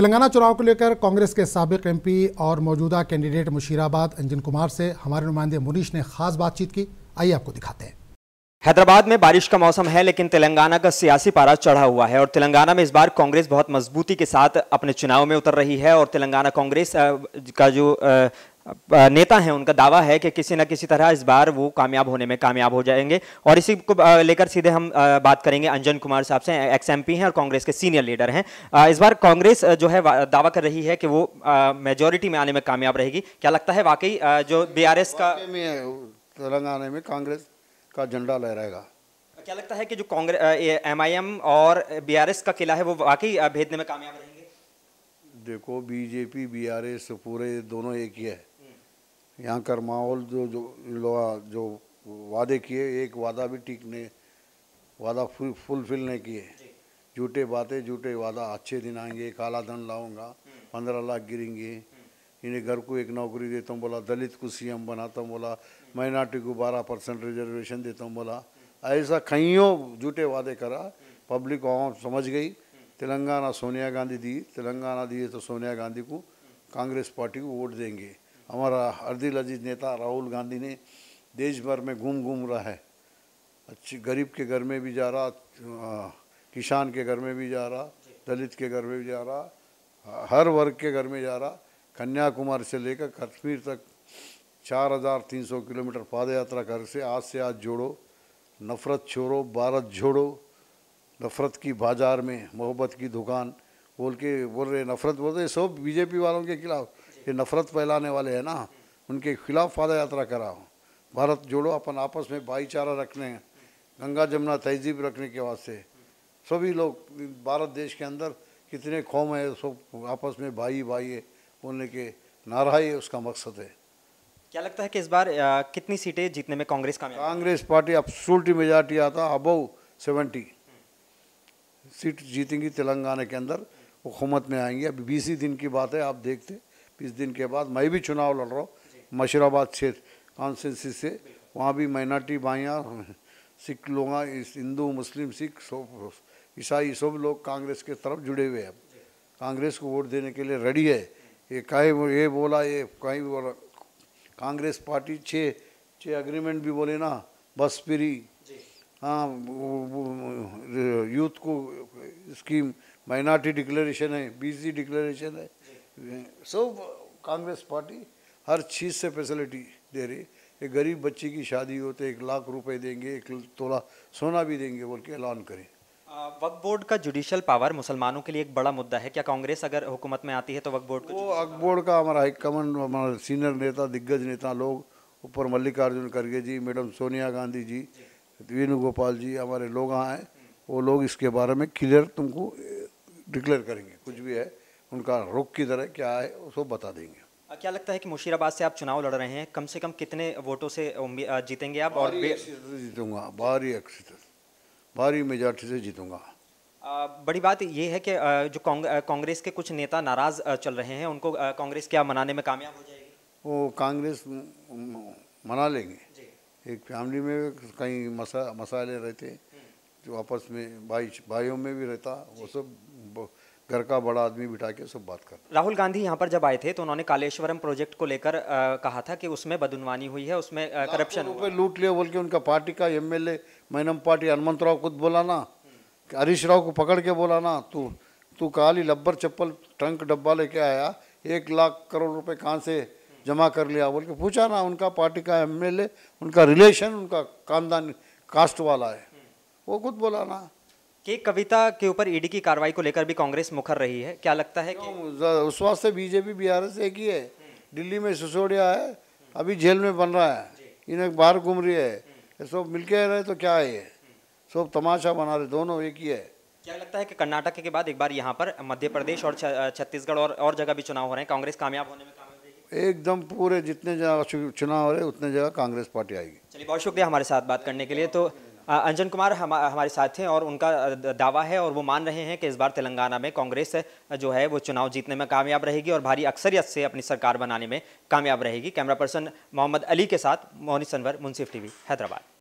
तेलंगाना चुनाव को लेकर कांग्रेस के सबक एमपी और मौजूदा कैंडिडेट मुशीराबाद अंजन कुमार से हमारे नुमाइंदे मुनीश ने खास बातचीत की आइए आपको दिखाते हैं हैदराबाद में बारिश का मौसम है लेकिन तेलंगाना का सियासी पारा चढ़ा हुआ है और तेलंगाना में इस बार कांग्रेस बहुत मजबूती के साथ अपने चुनाव में उतर रही है और तेलंगाना कांग्रेस का जो नेता हैं उनका दावा है कि किसी ना किसी तरह इस बार वो कामयाब होने में कामयाब हो जाएंगे और इसी को लेकर सीधे हम बात करेंगे अंजन कुमार साहब से एक्स एम हैं और कांग्रेस के सीनियर लीडर हैं इस बार कांग्रेस जो है दावा कर रही है कि वो मेजोरिटी में आने में कामयाब रहेगी क्या लगता है वाकई जो बी का तेलंगाना में कांग्रेस का झंडा लहराएगा क्या लगता है कि जो कांग्रेस एम और बी का किला है वो वाकई भेदने में कामयाब रहेंगे देखो बीजेपी बीआरएस पूरे दोनों एक ही है यहाँ का माहौल जो जो जो वादे किए एक वादा भी ठीक नहीं वादा फुल फुलफिल नहीं किए झूठे बातें झूठे वादा अच्छे दिन आएंगे काला धन लाऊंगा हम्म। पंद्रह लाख गिरेंगे हम्म। इन्हें घर को एक नौकरी देता हूँ बोला दलित को सीएम बनाता हूँ बोला माइनॉरिटी हम्म। को बारह परसेंट रिजर्वेशन देता हूँ बोला ऐसा कहीं झूठे वादे करा पब्लिक आवाम समझ गई तेलंगाना सोनिया गांधी दी तेलंगाना दिए तो सोनिया गांधी को कांग्रेस पार्टी को वोट देंगे हमारा अर्दिल अजीज नेता राहुल गांधी ने देश भर में घूम घूम रहा है अच्छी गरीब के घर में भी जा रहा किसान के घर में भी जा रहा दलित के घर में भी जा रहा हर वर्ग के घर में जा रहा कन्याकुमारी से लेकर कश्मीर तक 4,300 किलोमीटर पाद यात्रा कर से आज से आज जोड़ो नफ़रत छोड़ो भारत जोड़ो नफ़रत की बाजार में मोहब्बत की दुकान बोल के बोल रहे नफ़रत बोल रहे सब बीजेपी वालों के खिलाफ़ ये नफ़रत फैलाने वाले हैं ना उनके खिलाफ पादा यात्रा कराओ भारत जोड़ो अपन आपस में भाईचारा रखने गंगा जमुना तहजीब रखने के वास्ते सभी लोग भारत देश के अंदर कितने कौम है सब आपस में भाई भाई है बोलने के नारा ही उसका मकसद है क्या लगता है कि इस बार आ, कितनी सीटें जीतने में कांग्रेस का कांग्रेस पार्टी अब सोल्टी मेजॉरिटी आता अबव सेवेंटी सीट जीतेंगी तेलंगाना के अंदर हुकूमत में आएंगी अभी बीस ही दिन की बात है आप देखते बीस दिन के बाद मैं भी चुनाव लड़ रहा हूँ मशराबाद क्षेत्र कॉन्स्टेंसी से वहाँ भी माइनॉरिटी भाइयाँ सिख लोग हिंदू मुस्लिम सिख सब ईसाई सब लोग कांग्रेस के तरफ जुड़े हुए हैं कांग्रेस को वोट देने के लिए रेडी है ये काहे ये बोला ये कहीं बोला कांग्रेस पार्टी छः छः अग्रीमेंट भी बोले ना बस फ्री हाँ यूथ को स्कीम माइनॉरिटी डिक्लेरेशन है बीसी डिक्लेरेशन है सो कांग्रेस पार्टी हर चीज़ से फैसिलिटी दे रही एक गरीब बच्चे की शादी हो तो एक लाख रुपए देंगे एक तोला सोना भी देंगे बोल के ऐलान करें वक्फ बोर्ड का जुडिशल पावर मुसलमानों के लिए एक बड़ा मुद्दा है क्या कांग्रेस अगर हुकूमत में आती है तो वक्फ बोर्ड को वक्फ बोर्ड का हमारा हाईकमान हमारा सीनियर नेता दिग्गज नेता लोग ऊपर मल्लिकार्जुन खड़गे जी मैडम सोनिया गांधी जी वेणुगोपाल जी हमारे लोग आए वो लोग इसके बारे में क्लियर तुमको डिक्लेयर करेंगे कुछ भी है उनका रुख की तरह क्या है उसको बता देंगे क्या लगता है कि मुशीराबाद से आप चुनाव लड़ रहे हैं कम से कम कितने वोटों से जीतेंगे आप और जीतूंगा भारी भारी मेजोरिटी से जीतूंगा बड़ी बात यह है कि जो कांग्रेस के कुछ नेता नाराज चल रहे हैं उनको कांग्रेस क्या मनाने में कामयाब हो जाएगी वो कांग्रेस मना लेंगे एक फैमिली में कई मसा मसाले रहते हम्म। जो आपस में भाई भाइयों में भी रहता वो सब घर का बड़ा आदमी बिठा के सब बात कर राहुल गांधी यहाँ पर जब आए थे तो उन्होंने कालेश्वरम प्रोजेक्ट को लेकर कहा था कि उसमें बदनवानी हुई है उसमें करप्शन लूट लिया बोल के उनका पार्टी का एम एल मैनम पार्टी हनुमंत राव खुद बोला ना हरीश राव को पकड़ के बोला ना तू तू काली लब्बर चप्पल ट्रंक डब्बा लेके आया एक लाख करोड़ रुपए कहाँ से जमा कर लिया बोल के पूछा ना उनका पार्टी का एम उनका रिलेशन उनका खानदान कास्ट वाला है वो खुद बोला ना कि कविता के ऊपर ईडी e की कार्रवाई को लेकर भी कांग्रेस मुखर रही है क्या लगता है कि उस वास्ते बीजेपी बिहार से एक ही है दिल्ली में सिसोड़िया है अभी जेल में बन रहा है इन्हें बाहर घूम रही है सब मिलके रहे तो क्या है ये सब तमाशा बना रहे दोनों एक ही है क्या लगता है कि कर्नाटक के बाद एक बार यहाँ पर मध्य प्रदेश और छत्तीसगढ़ और और जगह भी चुनाव हो रहे हैं कांग्रेस कामयाब होने में एकदम पूरे जितने जगह चुनाव हो रहे उतने जगह कांग्रेस पार्टी आएगी चलिए बहुत शुक्रिया हमारे साथ बात करने के लिए तो अंजन कुमार हम, हमारे साथ हैं और उनका दावा है और वो मान रहे हैं कि इस बार तेलंगाना में कांग्रेस जो है वो चुनाव जीतने में कामयाब रहेगी और भारी अक्सरियत से अपनी सरकार बनाने में कामयाब रहेगी कैमरा पर्सन मोहम्मद अली के साथ मोहनी सनवर मुंसिफ टीवी हैदराबाद